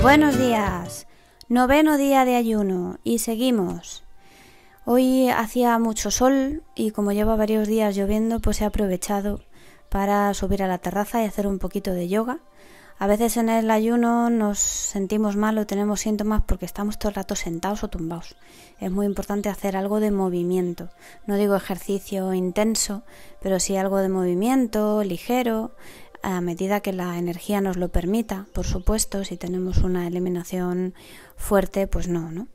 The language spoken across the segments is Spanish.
Buenos días, noveno día de ayuno y seguimos. Hoy hacía mucho sol y como lleva varios días lloviendo, pues he aprovechado para subir a la terraza y hacer un poquito de yoga. A veces en el ayuno nos sentimos mal o tenemos síntomas porque estamos todo el rato sentados o tumbados. Es muy importante hacer algo de movimiento. No digo ejercicio intenso, pero sí algo de movimiento ligero, a medida que la energía nos lo permita, por supuesto, si tenemos una eliminación fuerte, pues no, ¿no?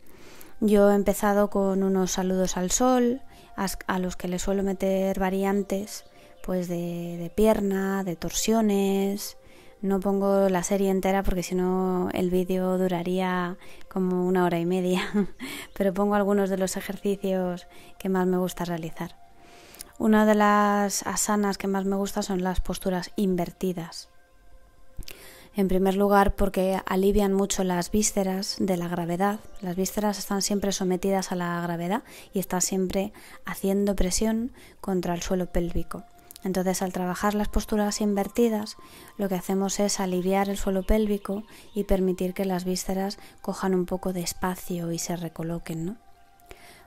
Yo he empezado con unos saludos al sol, a, los que le suelo meter variantes, pues de pierna, de torsiones. No pongo la serie entera porque si no el vídeo duraría como una hora y media, pero pongo algunos de los ejercicios que más me gusta realizar. Una de las asanas que más me gusta son las posturas invertidas. En primer lugar, porque alivian mucho las vísceras de la gravedad. Las vísceras están siempre sometidas a la gravedad y está siempre haciendo presión contra el suelo pélvico. Entonces, al trabajar las posturas invertidas, lo que hacemos es aliviar el suelo pélvico y permitir que las vísceras cojan un poco de espacio y se recoloquen,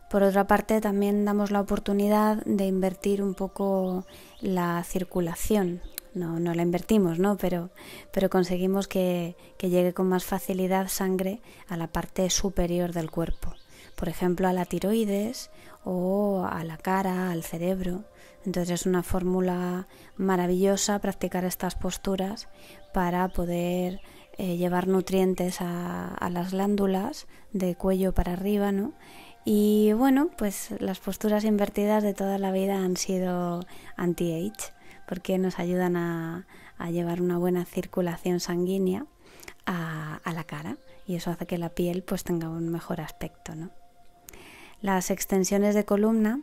por otra parte, también damos la oportunidad de invertir un poco la circulación. No, no la invertimos, ¿no? Pero, pero conseguimos que, llegue con más facilidad sangre a la parte superior del cuerpo. Por ejemplo, a la tiroides o a la cara, al cerebro. Entonces es una fórmula maravillosa practicar estas posturas para poder eh, llevar nutrientes a, a, las glándulas de cuello para arriba, ¿no? Y bueno, pues las posturas invertidas de toda la vida han sido anti-age, porque nos ayudan a, llevar una buena circulación sanguínea a, la cara y eso hace que la piel pues tenga un mejor aspecto. ¿no? Las extensiones de columna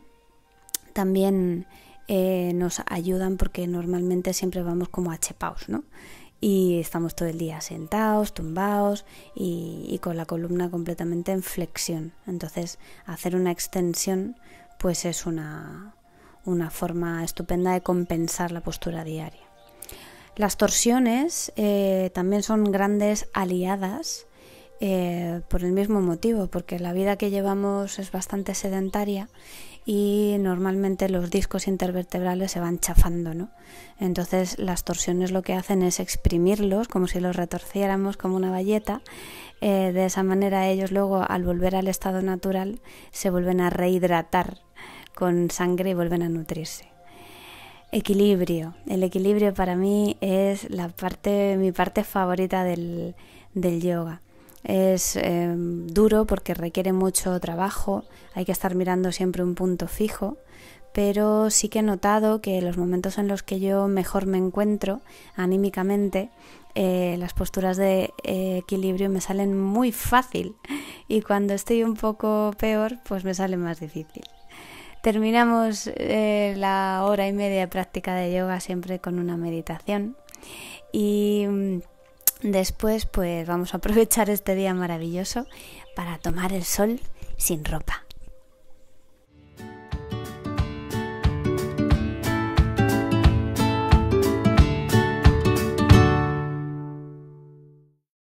también eh, nos ayudan porque normalmente siempre vamos como achepaos, ¿no? y estamos todo el día sentados, tumbados y, con la columna completamente en flexión. Entonces, hacer una extensión pues es una, una forma estupenda de compensar la postura diaria. Las torsiones eh, también son grandes aliadas eh, por el mismo motivo, porque la vida que llevamos es bastante sedentaria y normalmente los discos intervertebrales se van chafando, Entonces las torsiones lo que hacen es exprimirlos como si los retorciéramos como una valleta. Eh, de esa manera ellos luego al volver al estado natural se vuelven a rehidratar con sangre y vuelven a nutrirse. Equilibrio. El equilibrio para mí es la parte, mi parte favorita del yoga es em, duro porque requiere mucho trabajo, hay que estar mirando siempre un punto fijo, pero sí que he notado que los momentos en los que yo mejor me encuentro anímicamente, eh, las posturas de eh, equilibrio me salen muy fácil y cuando estoy un poco peor, pues me sale más difícil. Terminamos eh, la hora y media de práctica de yoga siempre con una meditación y mm, Después, pues vamos a aprovechar este día maravilloso para tomar el sol sin ropa.